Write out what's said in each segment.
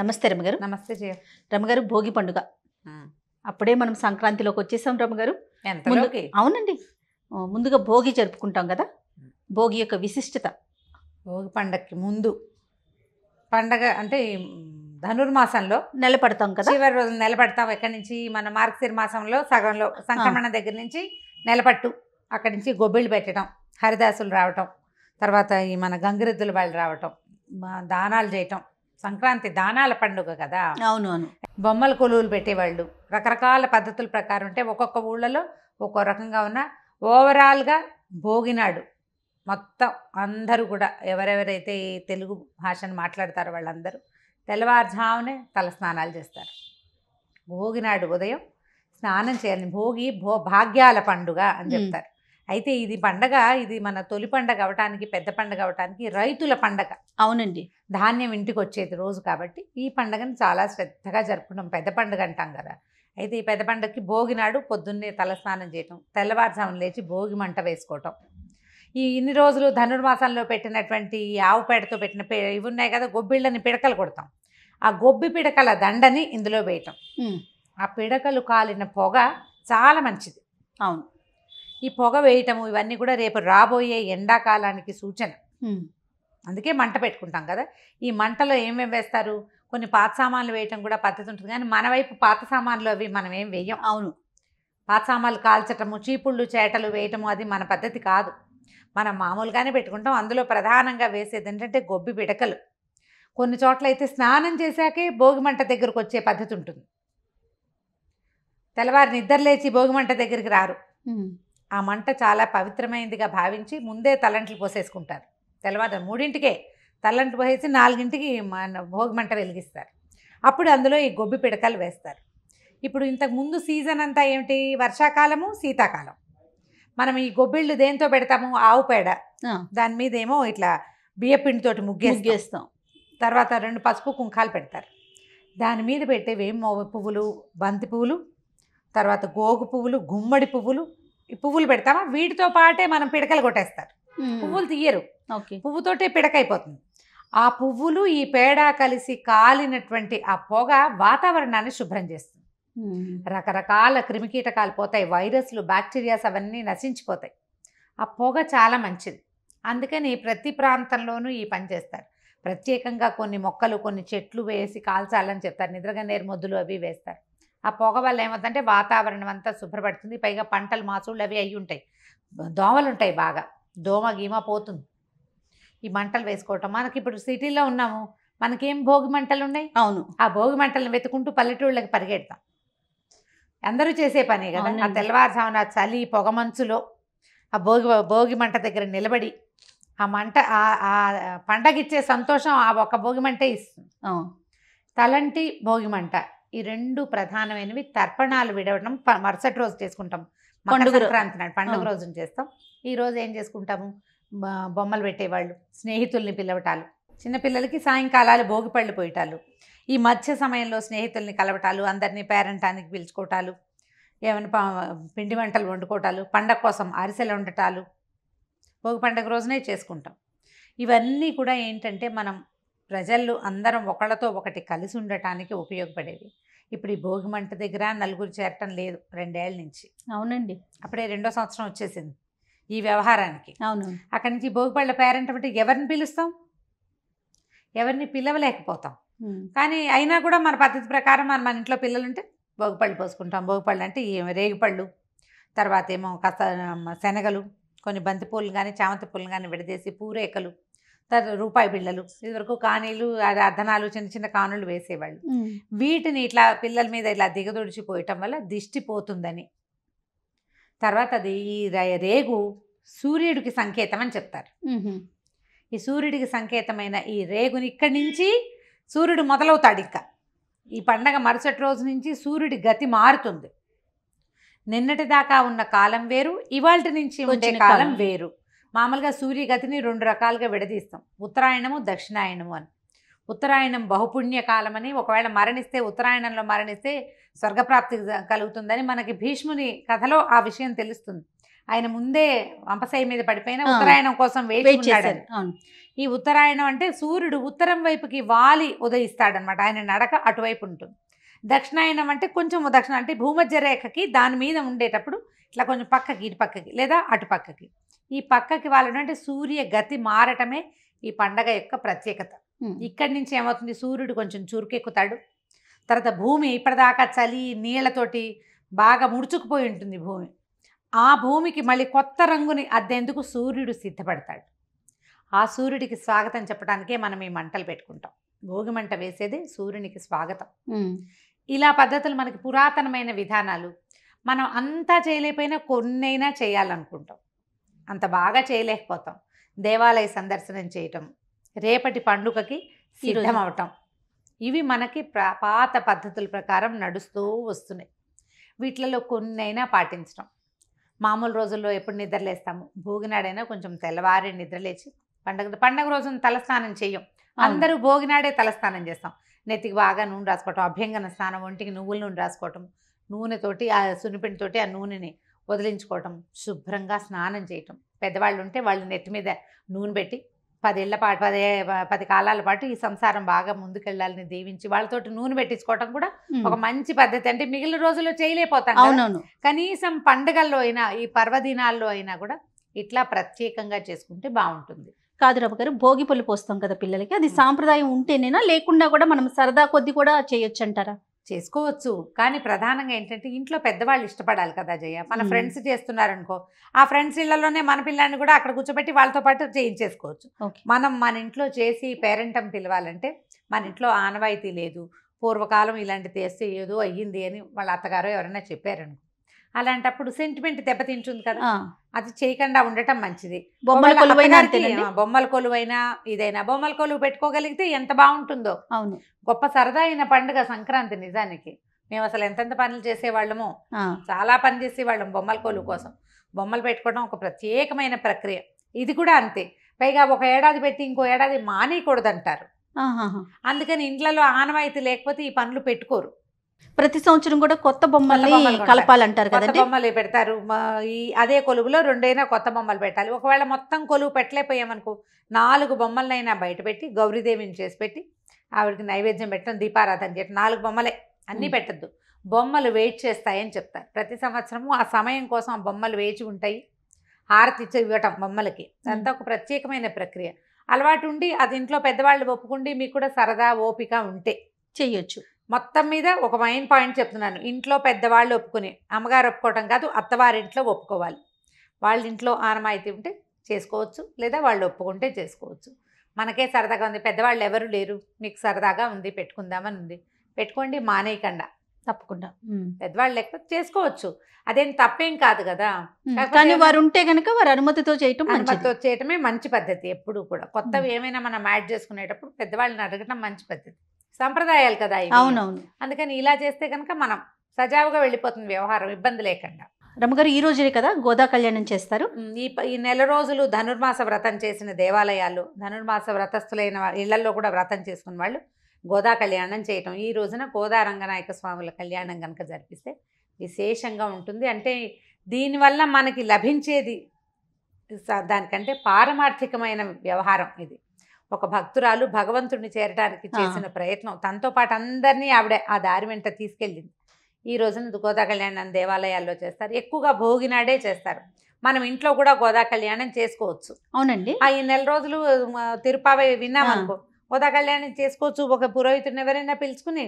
నమస్తే రమగారు నమస్తే జయ రమగారు భోగి పండుగ అప్పుడే మనం సంక్రాంతిలోకి వచ్చేసాం రమగారు అవునండి ముందుగా భోగి జరుపుకుంటాం కదా భోగి యొక్క విశిష్టత భోగి పండగకి ముందు పండగ అంటే ధనుర్మాసంలో నిలబడతాం కదా చివరి రోజు నిలబడతాం ఎక్కడి నుంచి మన మార్గశిర మాసంలో సగంలో సంక్రమణ దగ్గర నుంచి నిలబట్టు అక్కడి నుంచి గొబ్బిళ్ళు పెట్టడం హరిదాసులు రావటం తర్వాత ఈ మన గంగిరెద్దుల వాళ్ళు రావటం దానాలు చేయటం సంక్రాంతి దానాల పండుగ కదా అవును అవును బొమ్మల కొలువులు పెట్టేవాళ్ళు రకరకాల పద్ధతుల ప్రకారం ఉంటే ఒక్కొక్క ఊళ్ళలో ఒక్కో రకంగా ఉన్న ఓవరాల్గా భోగినాడు మొత్తం అందరూ కూడా ఎవరెవరైతే ఈ తెలుగు భాషను మాట్లాడతారో వాళ్ళందరూ తెల్లవారుజామునే తల స్నానాలు చేస్తారు భోగినాడు ఉదయం స్నానం చేయాలని భోగి భో భాగ్యాల పండుగ అని చెప్తారు అయితే ఇది పండగ ఇది మన తొలి పండగ అవటానికి పెద్ద పండగ అవటానికి రైతుల పండగ అవునండి ధాన్యం ఇంటికి వచ్చేది రోజు కాబట్టి ఈ పండగను చాలా శ్రద్ధగా జరుపుకుంటాం పెద్ద పండగ అంటాం కదా అయితే ఈ పెద్ద పండగకి భోగి నాడు పొద్దున్నే తలస్నానం చేయటం తెల్లవారుజామున లేచి భోగి మంట వేసుకోవటం ఈ ఇన్ని రోజులు ధనుర్మాసంలో పెట్టినటువంటి ఆవు పేడతో పెట్టిన పే ఇవి ఉన్నాయి కదా గొబ్బిళ్ళని పిడకలు కొడతాం ఆ గొబ్బి పిడకల దండని ఇందులో వేయటం ఆ పిడకలు కాలిన పొగ చాలా మంచిది అవును ఈ పొగ వేయటము ఇవన్నీ కూడా రేపు రాబోయే ఎండాకాలానికి సూచన అందుకే మంట పెట్టుకుంటాం కదా ఈ మంటలో ఏమేమి వేస్తారు కొన్ని పాత సామాన్లు వేయటం కూడా పద్ధతి ఉంటుంది కానీ మన వైపు పాత సామాన్లు అవి మనం ఏం వేయం అవును పాత సామాన్లు కాల్చటము చీపుళ్ళు చేటలు వేయటము అది మన పద్ధతి కాదు మనం మామూలుగానే పెట్టుకుంటాం అందులో ప్రధానంగా వేసేది ఏంటంటే గొబ్బి పిడకలు కొన్ని చోట్ల అయితే స్నానం చేశాకే భోగిమంట దగ్గరకు వచ్చే పద్ధతి ఉంటుంది తెల్లవారు నిద్ర లేచి భోగిమంట దగ్గరికి రారు ఆ మంట చాలా పవిత్రమైనదిగా భావించి ముందే తలంట్లు పోసేసుకుంటారు తెల్లవారు మూడింటికే తలంట్లు పోసేసి నాలుగింటికి మన భోగి మంట వెలిగిస్తారు అప్పుడు అందులో ఈ గొబ్బి పిడకలు వేస్తారు ఇప్పుడు ఇంతకు ముందు సీజన్ అంతా ఏమిటి వర్షాకాలము శీతాకాలం మనం ఈ గొబ్బిళ్ళు దేంతో పెడతాము ఆవు పేడ దాని మీద ఏమో ఇట్లా బియ్యపిండితోటి ముగ్గేస్తాం తర్వాత రెండు పసుపు కుంకాలు పెడతారు దాని మీద పెట్టే ఏమో పువ్వులు బంతి పువ్వులు తర్వాత గోగు పువ్వులు గుమ్మడి పువ్వులు ఈ పువ్వులు పెడతామా వీటితో పాటే మనం పిడకలు కొట్టేస్తారు పువ్వులు తీయరు పువ్వుతోటే పిడక అయిపోతుంది ఆ పువ్వులు ఈ పేడ కలిసి కాలినటువంటి ఆ పొగ వాతావరణాన్ని శుభ్రం చేస్తుంది రకరకాల క్రిమికీటకాలు పోతాయి వైరస్లు బ్యాక్టీరియాస్ అవన్నీ నశించిపోతాయి ఆ పొగ చాలా మంచిది అందుకని ప్రతి ప్రాంతంలోనూ ఈ పని చేస్తారు ప్రత్యేకంగా కొన్ని మొక్కలు కొన్ని చెట్లు వేసి కాల్చాలని చెప్తారు నిద్రగా నేర్మొద్దులు అవి వేస్తారు ఆ పొగ వల్ల ఏమవుతుందంటే వాతావరణం అంతా శుభ్రపడుతుంది పైగా పంటలు మాసూళ్ళు అవి అయి ఉంటాయి దోమలు ఉంటాయి బాగా దోమ గీమ పోతుంది ఈ మంటలు వేసుకోవటం మనకి ఇప్పుడు సిటీలో ఉన్నాము మనకేం భోగి మంటలు ఉన్నాయి అవును ఆ భోగి మంటలను వెతుకుంటూ పల్లెటూళ్ళకి పరిగెడతాం అందరూ చేసే పనే కదా ఆ తెల్లవారుజామున చలి పొగ మంచులో ఆ భోగి భోగి మంట దగ్గర నిలబడి ఆ మంట ఆ పండగిచ్చే సంతోషం ఆ ఒక్క భోగి మంటే ఇస్తుంది తలంటి భోగి మంట ఈ రెండు ప్రధానమైనవి తర్పణాలు విడవడం మరుసటి రోజు చేసుకుంటాం పండుగ సంక్రాంతి నాడు పండుగ రోజున చేస్తాం ఈ రోజు ఏం చేసుకుంటాము బొమ్మలు పెట్టేవాళ్ళు స్నేహితుల్ని పిలవటాలు చిన్నపిల్లలకి సాయంకాలాలు భోగి పళ్ళు పోయటాలు ఈ మధ్య సమయంలో స్నేహితుల్ని కలవటాలు అందరినీ పేరంటానికి పిలుచుకోవటాలు ఏమైనా పిండి వంటలు వండుకోవటాలు పండగ కోసం అరిసెలు వండటాలు భోగి పండగ రోజునే చేసుకుంటాం ఇవన్నీ కూడా ఏంటంటే మనం ప్రజలు అందరం ఒకళ్ళతో ఒకటి కలిసి ఉండటానికి ఉపయోగపడేవి ఇప్పుడు ఈ భోగి మంట దగ్గర నలుగురు చేరటం లేదు రెండేళ్ల నుంచి అవునండి అప్పుడే రెండో సంవత్సరం వచ్చేసింది ఈ వ్యవహారానికి అవును అక్కడి నుంచి భోగిపళ్ళ పేరెంట్ అంటే ఎవరిని పిలుస్తాం ఎవరిని పిలవలేకపోతాం కానీ అయినా కూడా మన పద్ధతి ప్రకారం మన మన ఇంట్లో పిల్లలుంటే భోగిపళ్ళు పోసుకుంటాం భోగిపళ్ళు అంటే రేగిపళ్ళు తర్వాత ఏమో కథ శనగలు కొన్ని బంతిపూలు కానీ చామంతి పూలు కానీ విడదీసి పూరేకలు రూపాయి బిళ్ళలు ఇదివరకు కానీలు అర్ధనాలు చిన్న చిన్న కానులు వేసేవాళ్ళు వీటిని ఇట్లా పిల్లల మీద ఇట్లా దిగదొడిచిపోయటం వల్ల దిష్టి పోతుందని తర్వాత అది ఈ రేగు సూర్యుడికి సంకేతం అని చెప్తారు ఈ సూర్యుడికి సంకేతమైన ఈ రేగుని ఇక్కడి నుంచి సూర్యుడు మొదలవుతాడు ఇంకా ఈ పండగ మరుసటి రోజు నుంచి సూర్యుడి గతి మారుతుంది నిన్నటి దాకా ఉన్న కాలం వేరు ఇవాళ నుంచి ఉండే కాలం వేరు మామూలుగా సూర్యగతిని రెండు రకాలుగా విడదీస్తాం ఉత్తరాయణము దక్షిణాయనము అని ఉత్తరాయణం బహుపుణ్యకాలం అని ఒకవేళ మరణిస్తే ఉత్తరాయణంలో మరణిస్తే స్వర్గప్రాప్తి కలుగుతుందని మనకి భీష్ముని కథలో ఆ విషయం తెలుస్తుంది ఆయన ముందే వంపసాయి మీద పడిపోయిన ఉత్తరాయణం కోసం వేచి ఈ ఉత్తరాయణం అంటే సూర్యుడు ఉత్తరం వైపుకి వాలి ఉదయిస్తాడనమాట ఆయన నడక అటువైపు ఉంటుంది దక్షిణాయనం అంటే కొంచెం దక్షిణ అంటే భూమధ్య రేఖకి దాని మీద ఉండేటప్పుడు ఇట్లా కొంచెం పక్కకి ఇటు పక్కకి లేదా అటు పక్కకి ఈ పక్కకి వాళ్ళు అంటే సూర్య గతి మారటమే ఈ పండగ యొక్క ప్రత్యేకత ఇక్కడి నుంచి ఏమవుతుంది సూర్యుడు కొంచెం చురుకెక్కుతాడు తర్వాత భూమి ఇప్పటిదాకా చలి నీళ్లతోటి బాగా ముడుచుకుపోయి ఉంటుంది భూమి ఆ భూమికి మళ్ళీ కొత్త రంగుని అద్దేందుకు సూర్యుడు సిద్ధపడతాడు ఆ సూర్యుడికి స్వాగతం చెప్పడానికే మనం ఈ మంటలు పెట్టుకుంటాం భోగి మంట వేసేది సూర్యునికి స్వాగతం ఇలా పద్ధతులు మనకి పురాతనమైన విధానాలు మనం అంతా చేయలేకపోయినా కొన్నైనా చేయాలనుకుంటాం అంత బాగా చేయలేకపోతాం దేవాలయ సందర్శనం చేయటం రేపటి పండుగకి సిద్ధం అవటం ఇవి మనకి పాత పద్ధతుల ప్రకారం నడుస్తూ వస్తున్నాయి వీటిలో కొన్నైనా పాటించడం మామూలు రోజుల్లో ఎప్పుడు నిద్రలేస్తాము భోగినాడైనా కొంచెం తెల్లవారి నిద్రలేచి పండగ పండగ రోజున తలస్నానం చేయం అందరూ భోగినాడే తలస్నానం చేస్తాం నెత్తికి బాగా నూనె రాసుకోవటం అభ్యంగన స్నానం ఒంటికి నువ్వుల నూనె రాసుకోవటం నూనెతోటి ఆ సున్నిపిండితోటి ఆ నూనెని వదిలించుకోవటం శుభ్రంగా స్నానం చేయటం పెద్దవాళ్ళు ఉంటే వాళ్ళు నెత్తి మీద నూనె పెట్టి పదేళ్ల పాటు పదే పది కాలాల పాటు ఈ సంసారం బాగా ముందుకెళ్లాలని దీవించి వాళ్ళతోటి నూనె పెట్టించుకోవటం కూడా ఒక మంచి పద్ధతి అంటే మిగిలిన రోజుల్లో చేయలేకపోతాం అవునవును కనీసం పండగల్లో అయినా ఈ పర్వదినాల్లో అయినా కూడా ఇట్లా ప్రత్యేకంగా చేసుకుంటే బాగుంటుంది కాదు గారు భోగి పళ్ళు పోస్తాం కదా పిల్లలకి అది సాంప్రదాయం ఉంటేనేనా లేకుండా కూడా మనం సరదా కొద్ది కూడా చేయొచ్చు అంటారా చేసుకోవచ్చు కానీ ప్రధానంగా ఏంటంటే ఇంట్లో పెద్దవాళ్ళు ఇష్టపడాలి కదా జయ మన ఫ్రెండ్స్ చేస్తున్నారనుకో ఆ ఫ్రెండ్స్ ఇళ్లలోనే మన పిల్లల్ని కూడా అక్కడ కూర్చోబెట్టి వాళ్ళతో పాటు చేయించేసుకోవచ్చు మనం మన ఇంట్లో చేసి పేరెంటం పిలవాలంటే మన ఇంట్లో ఆనవాయితీ లేదు పూర్వకాలం ఇలాంటి తెస్తే ఏదో అయ్యింది అని వాళ్ళ అత్తగారు ఎవరైనా చెప్పారనుకో అలాంటప్పుడు సెంటిమెంట్ దెబ్బతింటుంది కదా అది చేయకుండా ఉండటం మంచిది బొమ్మల కొలువైనా బొమ్మల కొలువైనా ఇదైనా బొమ్మల కొలువు పెట్టుకోగలిగితే ఎంత బాగుంటుందో అవును గొప్ప సరదా అయిన పండుగ సంక్రాంతి నిజానికి మేము అసలు ఎంతెంత పనులు చేసేవాళ్ళము చాలా పని చేసేవాళ్ళం బొమ్మల కొలువు కోసం బొమ్మలు పెట్టుకోవడం ఒక ప్రత్యేకమైన ప్రక్రియ ఇది కూడా అంతే పైగా ఒక ఏడాది పెట్టి ఇంకో ఏడాది మానేయకూడదంటారు అందుకని ఇంట్లో ఆనవాయితీ లేకపోతే ఈ పనులు పెట్టుకోరు ప్రతి సంవత్సరం కూడా కొత్త బొమ్మల్ని కలపాలంటారు కొత్త బొమ్మలు పెడతారు ఈ అదే కొలువులో రెండైనా కొత్త బొమ్మలు పెట్టాలి ఒకవేళ మొత్తం కొలువు పెట్టలేకపోయామనుకో నాలుగు బొమ్మలనైనా బయట పెట్టి గౌరీదేవిని చేసి పెట్టి ఆవిడకి నైవేద్యం పెట్టడం దీపారాధన చేయటం నాలుగు బొమ్మలే అన్నీ పెట్టద్దు బొమ్మలు వెయిట్ చేస్తాయని చెప్తారు ప్రతి సంవత్సరము ఆ సమయం కోసం ఆ బొమ్మలు వేచి ఉంటాయి హారతి ఇవ్వటం బొమ్మలకి అంత ఒక ప్రత్యేకమైన ప్రక్రియ అలవాటు ఉండి అది ఇంట్లో పెద్దవాళ్ళు ఒప్పుకుండి మీకు కూడా సరదా ఓపిక ఉంటే చేయొచ్చు మొత్తం మీద ఒక మెయిన్ పాయింట్ చెప్తున్నాను ఇంట్లో పెద్దవాళ్ళు ఒప్పుకుని అమ్మగారు ఒప్పుకోవటం కాదు అత్తవారింట్లో ఒప్పుకోవాలి వాళ్ళ ఇంట్లో ఆనమాయితీ ఉంటే చేసుకోవచ్చు లేదా వాళ్ళు ఒప్పుకుంటే చేసుకోవచ్చు మనకే సరదాగా ఉంది పెద్దవాళ్ళు ఎవరు లేరు మీకు సరదాగా ఉంది పెట్టుకుందామని ఉంది పెట్టుకోండి మానేయకుండా తప్పకుండా పెద్దవాళ్ళు లేకపోతే చేసుకోవచ్చు అదేం తప్పేం కాదు కదా కానీ వారు ఉంటే కనుక వారు అనుమతితో చేయటం అనుమతితో చేయటమే మంచి పద్ధతి ఎప్పుడు కూడా కొత్తవి ఏమైనా మనం యాడ్ చేసుకునేటప్పుడు పెద్దవాళ్ళని అడగటం మంచి పద్ధతి సంప్రదాయాలు కదా అవునవును అందుకని ఇలా చేస్తే కనుక మనం సజావుగా వెళ్ళిపోతుంది వ్యవహారం ఇబ్బంది లేకుండా రమ్మగారు ఈ రోజునే కదా గోదా కళ్యాణం చేస్తారు ఈ ఈ నెల రోజులు ధనుర్మాస వ్రతం చేసిన దేవాలయాలు ధనుర్మాస వ్రతస్థులైన ఇళ్లలో కూడా వ్రతం చేసుకున్న వాళ్ళు గోదా కళ్యాణం చేయటం ఈ రోజున గోదా రంగనాయక స్వాముల కళ్యాణం కనుక జరిపిస్తే విశేషంగా ఉంటుంది అంటే దీనివల్ల మనకి లభించేది దానికంటే పారమార్థికమైన వ్యవహారం ఇది ఒక భక్తురాలు భగవంతుడిని చేరడానికి చేసిన ప్రయత్నం తనతో పాటు అందరినీ ఆవిడ ఆ దారి వెంట తీసుకెళ్ళింది ఈ రోజున గోదా కళ్యాణం దేవాలయాల్లో చేస్తారు ఎక్కువగా భోగినాడే చేస్తారు మనం ఇంట్లో కూడా గోదా కళ్యాణం చేసుకోవచ్చు అవునండి ఆ ఈ నెల రోజులు తిరుపావై విన్నామనుకో గోదా కళ్యాణం చేసుకోవచ్చు ఒక పురోహితుని ఎవరైనా పిలుచుకుని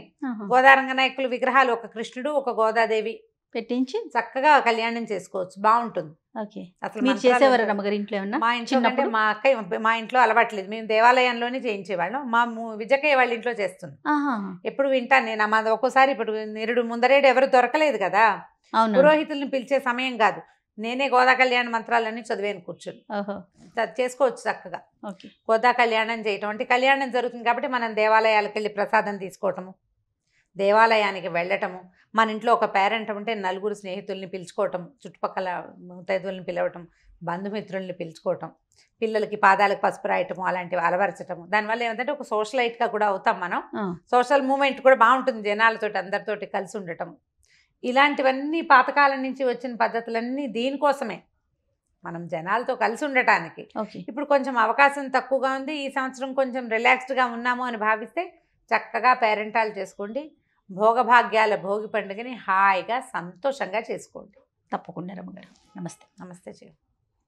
గోదారంగ నాయకులు విగ్రహాలు ఒక కృష్ణుడు ఒక గోదాదేవి పెట్టించి చక్కగా కళ్యాణం చేసుకోవచ్చు బాగుంటుంది ఓకే అసలు చేసేవారు ఇంట్లో ఏమన్నా మా ఇంట్లో మా అక్క మా ఇంట్లో అలవాట్లేదు మేము దేవాలయంలోనే చేయించేవాళ్ళం మా విజకయ్య వాళ్ళ ఇంట్లో చేస్తున్నాం ఎప్పుడు వింటాను నేను మా ఒక్కోసారి ఇప్పుడు నిరుడు ముందరేడు ఎవరు దొరకలేదు కదా పురోహితులను పిలిచే సమయం కాదు నేనే గోదా కళ్యాణ మంత్రాలన్నీ చదివాను కూర్చొని చేసుకోవచ్చు చక్కగా గోదా కళ్యాణం చేయటం అంటే కళ్యాణం జరుగుతుంది కాబట్టి మనం దేవాలయాలకు వెళ్ళి ప్రసాదం తీసుకోవటము దేవాలయానికి వెళ్ళటము మన ఇంట్లో ఒక పేరెంట్ ఉంటే నలుగురు స్నేహితుల్ని పిలుచుకోవటం చుట్టుపక్కల ముతైదుల్ని పిలవటం బంధుమిత్రుల్ని పిలుచుకోవటం పిల్లలకి పాదాలకు పసుపు రాయటము అలాంటివి అలవరచటము దానివల్ల ఏమంటే ఒక సోషలైట్గా కూడా అవుతాం మనం సోషల్ మూమెంట్ కూడా బాగుంటుంది జనాలతో అందరితోటి కలిసి ఉండటం ఇలాంటివన్నీ పాతకాలం నుంచి వచ్చిన పద్ధతులన్నీ దీనికోసమే మనం జనాలతో కలిసి ఉండటానికి ఇప్పుడు కొంచెం అవకాశం తక్కువగా ఉంది ఈ సంవత్సరం కొంచెం రిలాక్స్డ్గా ఉన్నాము అని భావిస్తే చక్కగా పేరెంటాలు చేసుకోండి భోగభాగ్యాల భోగి పండుగని హాయిగా సంతోషంగా చేసుకోండి తప్పకుండా రమ్మగారు నమస్తే నమస్తే చెయ్యండి